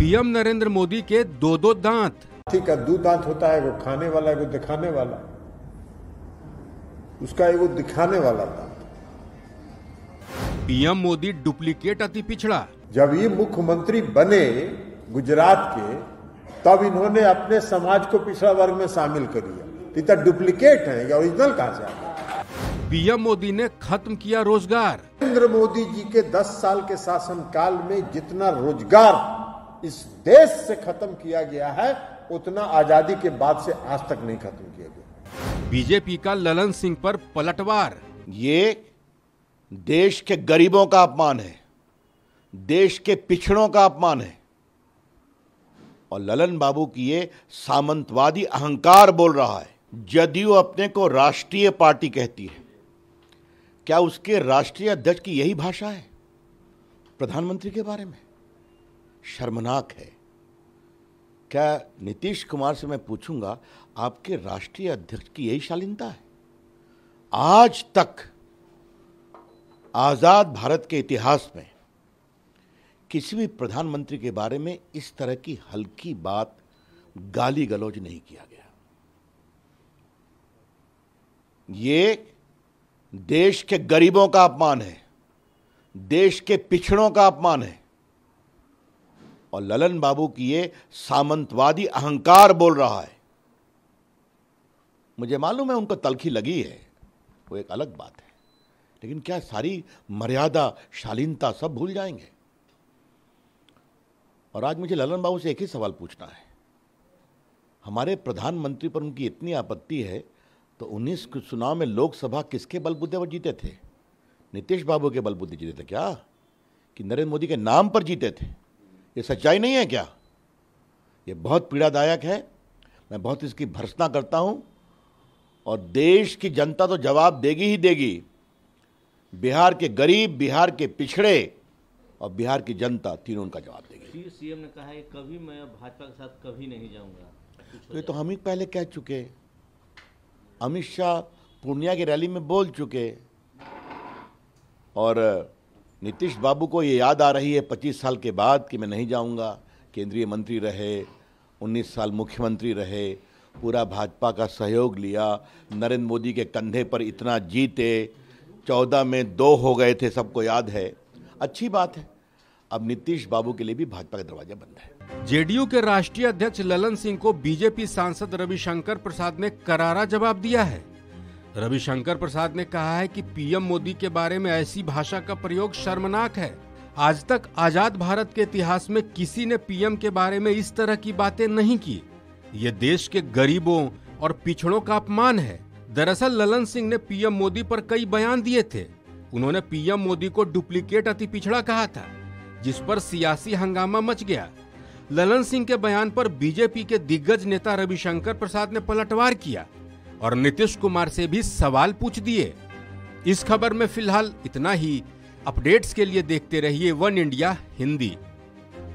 PM Narendra Modi के दो दो दांत ठीक का दो दांत होता है वो खाने वाला वो दिखाने वाला उसका एगो दिखाने वाला दांत पीएम मोदी डुप्लीकेट अति पिछड़ा जब ये मुख्यमंत्री बने गुजरात के तब इन्होंने अपने समाज को पिछड़ा वर्ग में शामिल कर दिया इतना तो तो डुप्लीकेट है या ओरिजिनल कहा से पीएम मोदी ने खत्म किया रोजगार नरेंद्र मोदी जी के 10 साल के शासनकाल में जितना रोजगार इस देश से खत्म किया गया है उतना आजादी के बाद से आज तक नहीं खत्म किया गया बीजेपी का ललन सिंह पर पलटवार ये देश के गरीबों का अपमान है देश के पिछड़ों का अपमान है और ललन बाबू की ये सामंतवादी अहंकार बोल रहा है जदयू अपने को राष्ट्रीय पार्टी कहती है क्या उसके राष्ट्रीय अध्यक्ष की यही भाषा है प्रधानमंत्री के बारे में शर्मनाक है क्या नीतीश कुमार से मैं पूछूंगा आपके राष्ट्रीय अध्यक्ष की यही शालीनता है आज तक आज़ाद भारत के इतिहास में किसी भी प्रधानमंत्री के बारे में इस तरह की हल्की बात गाली गलौज नहीं किया गया ये देश के गरीबों का अपमान है देश के पिछड़ों का अपमान है और ललन बाबू की ये सामंतवादी अहंकार बोल रहा है मुझे मालूम है उनको तलखी लगी है वो एक अलग बात है लेकिन क्या सारी मर्यादा शालीनता सब भूल जाएंगे और आज मुझे ललन बाबू से एक ही सवाल पूछना है हमारे प्रधानमंत्री पर उनकी इतनी आपत्ति है तो उन्नीस चुनाव में लोकसभा किसके बलबूते पर जीते थे नीतीश बाबू के बलबूते जीते थे क्या कि नरेंद्र मोदी के नाम पर जीते थे ये सच्चाई नहीं है क्या ये बहुत पीड़ादायक है मैं बहुत इसकी भर्सना करता हूँ और देश की जनता तो जवाब देगी ही देगी बिहार के गरीब बिहार के पिछड़े और बिहार की जनता तीनों का जवाब देगी सीएम ने कहा है कभी मैं भाजपा के साथ कभी नहीं जाऊंगा ये तो हम ही पहले कह चुके अमित शाह पूर्णिया की रैली में बोल चुके और नीतीश बाबू को ये याद आ रही है 25 साल के बाद कि मैं नहीं जाऊंगा केंद्रीय मंत्री रहे 19 साल मुख्यमंत्री रहे पूरा भाजपा का सहयोग लिया नरेंद्र मोदी के कंधे पर इतना जीते चौदह में दो हो गए थे सबको याद है अच्छी बात है अब नीतीश बाबू के लिए भी भाजपा का दरवाजा बंद है जेडीयू के राष्ट्रीय अध्यक्ष ललन सिंह को बीजेपी सांसद रविशंकर प्रसाद ने करारा जवाब दिया है रविशंकर प्रसाद ने कहा है कि पीएम मोदी के बारे में ऐसी भाषा का प्रयोग शर्मनाक है आज तक आजाद भारत के इतिहास में किसी ने पीएम के बारे में इस तरह की बातें नहीं की ये देश के गरीबों और पिछड़ों का अपमान है दरअसल ललन सिंह ने पीएम मोदी पर कई बयान दिए थे उन्होंने पीएम मोदी को डुप्लीकेट अति पिछड़ा कहा था जिस पर सियासी हंगामा मच गया ललन सिंह के बयान पर बीजेपी के दिग्गज नेता रविशंकर प्रसाद ने पलटवार किया और नीतीश कुमार से भी सवाल पूछ दिए इस खबर में फिलहाल इतना ही अपडेट्स के लिए देखते रहिए वन इंडिया हिंदी